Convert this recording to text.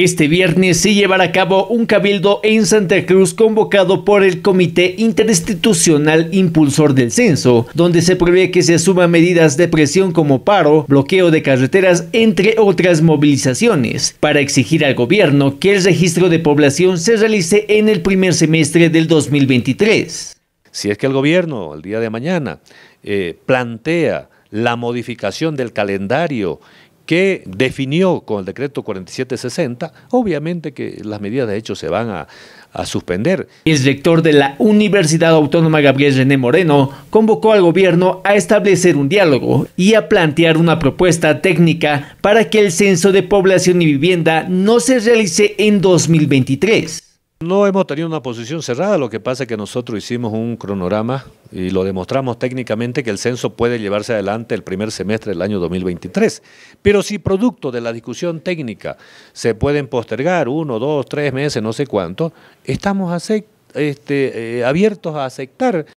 Este viernes se llevará a cabo un cabildo en Santa Cruz convocado por el Comité Interinstitucional Impulsor del Censo, donde se prevé que se asuman medidas de presión como paro, bloqueo de carreteras, entre otras movilizaciones, para exigir al gobierno que el registro de población se realice en el primer semestre del 2023. Si es que el gobierno, el día de mañana, eh, plantea la modificación del calendario que definió con el decreto 4760, obviamente que las medidas de hecho se van a, suspender. El rector de la Universidad Autónoma Gabriel René Moreno convocó al gobierno a establecer un diálogo y a plantear una propuesta técnica para que el censo de población y vivienda no se realice en 2023. No hemos tenido una posición cerrada, lo que pasa es que nosotros hicimos un cronograma y lo demostramos técnicamente que el censo puede llevarse adelante el primer semestre del año 2023. Pero si producto de la discusión técnica se pueden postergar uno, dos, tres meses, no sé cuánto, estamos este, eh, abiertos a aceptar.